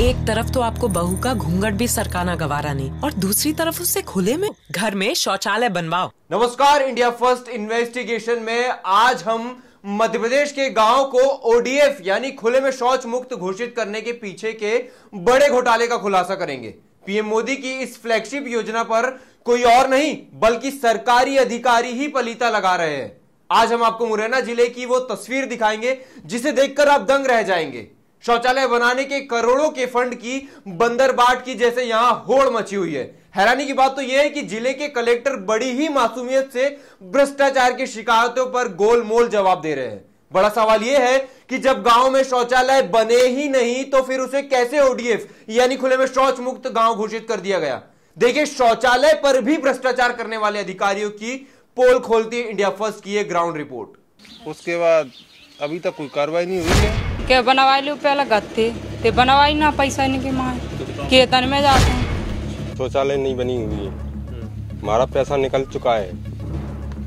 एक तरफ तो आपको बहू का घूंघट भी सरकाना गवारा नहीं और दूसरी तरफ उससे खुले में घर में शौचालय बनवाओ नमस्कार इंडिया फर्स्ट इन्वेस्टिगेशन में आज हम मध्य प्रदेश के गांव को ओडीएफ यानी खुले में शौच मुक्त घोषित करने के पीछे के बड़े घोटाले का खुलासा करेंगे पीएम मोदी की इस फ्लैगशिप योजना पर कोई और नहीं बल्कि सरकारी अधिकारी ही पलीता लगा रहे हैं आज हम आपको मुरैना जिले की वो तस्वीर दिखाएंगे जिसे देखकर आप दंग रह जाएंगे शौचालय बनाने के करोड़ों के फंड की बंदरबाट की जैसे यहां होड़ मची हुई है हैरानी की बात तो यह है कि जिले के कलेक्टर बड़ी ही मासूमियत से भ्रष्टाचार की शिकायतों पर गोलमोल जवाब दे रहे हैं बड़ा सवाल यह है कि जब गांव में शौचालय बने ही नहीं तो फिर उसे कैसे ओडीएफ यानी खुले में शौच मुक्त गांव घोषित कर दिया गया देखिए शौचालय पर भी भ्रष्टाचार करने वाले अधिकारियों की पोल खोलती इंडिया फर्स्ट की ग्राउंड रिपोर्ट उसके बाद अभी तक कोई कार्रवाई नहीं हुई है के बनवाई लू पहले गत्ते ते बनवाई ना पैसा इनके माँ केतन में जाते हैं शौचालय नहीं बनी हुई है हमारा पैसा निकल चुका है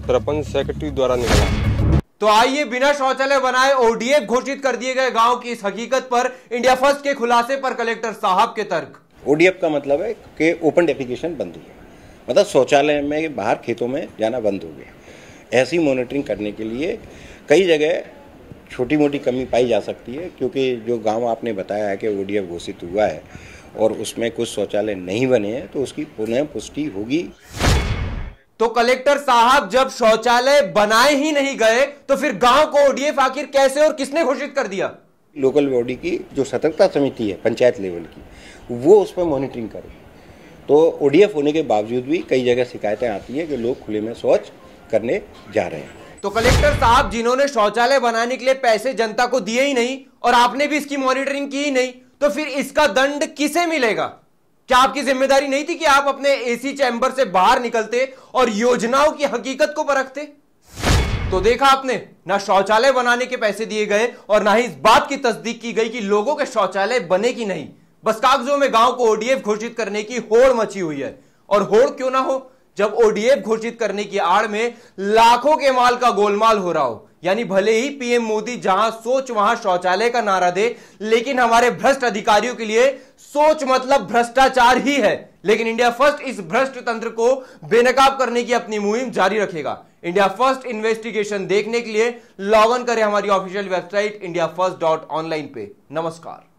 सरपंच सेक्रेटरी द्वारा निकला तो आइए बिना शौचालय बनाए ओडीएफ घोषित कर दिए गए गांव की इस हकीकत पर इंडिया फर्स्ट के खुलासे पर कलेक्टर साहब के तर्क ओडीएफ का मतलब है कि ओपन डेफिकेशन बंद हुई मतलब शौचालय में बाहर खेतों में जाना बंद हो गया ऐसी मॉनिटरिंग करने के लिए कई जगह छोटी मोटी कमी पाई जा सकती है क्योंकि जो गांव आपने बताया है कि ओडीएफ घोषित हुआ है और उसमें कुछ शौचालय नहीं बने हैं तो उसकी पुनः पुष्टि होगी तो कलेक्टर साहब जब शौचालय बनाए ही नहीं गए तो फिर गांव को ओडीएफ आखिर कैसे और किसने घोषित कर दिया लोकल बॉडी की जो सतर्कता समिति है पंचायत लेवल की वो उस पर मॉनिटरिंग करेगी तो ओडीएफ होने के बावजूद भी कई जगह शिकायतें आती हैं कि लोग खुले में शौच करने जा रहे हैं तो कलेक्टर साहब जिन्होंने शौचालय बनाने के लिए पैसे जनता को दिए ही नहीं और आपने भी इसकी मॉनिटरिंग की ही नहीं तो फिर इसका दंड किसे मिलेगा क्या आपकी जिम्मेदारी नहीं थी कि आप अपने एसी चैंबर से बाहर निकलते और योजनाओं की हकीकत को परखते तो देखा आपने ना शौचालय बनाने के पैसे दिए गए और ना ही इस बात की तस्दीक की गई कि लोगों के शौचालय बने की नहीं बस कागजों में गांव को ओडीएफ घोषित करने की होड़ मची हुई है और होड़ क्यों ना हो जब ओडीएफ घोषित करने की आड़ में लाखों के माल का गोलमाल हो रहा हो यानी भले ही पीएम मोदी जहां सोच वहां शौचालय का नारा दे लेकिन हमारे भ्रष्ट अधिकारियों के लिए सोच मतलब भ्रष्टाचार ही है लेकिन इंडिया फर्स्ट इस भ्रष्ट तंत्र को बेनकाब करने की अपनी मुहिम जारी रखेगा इंडिया फर्स्ट इन्वेस्टिगेशन देखने के लिए लॉग इन करें हमारी official website India First dot online पे नमस्कार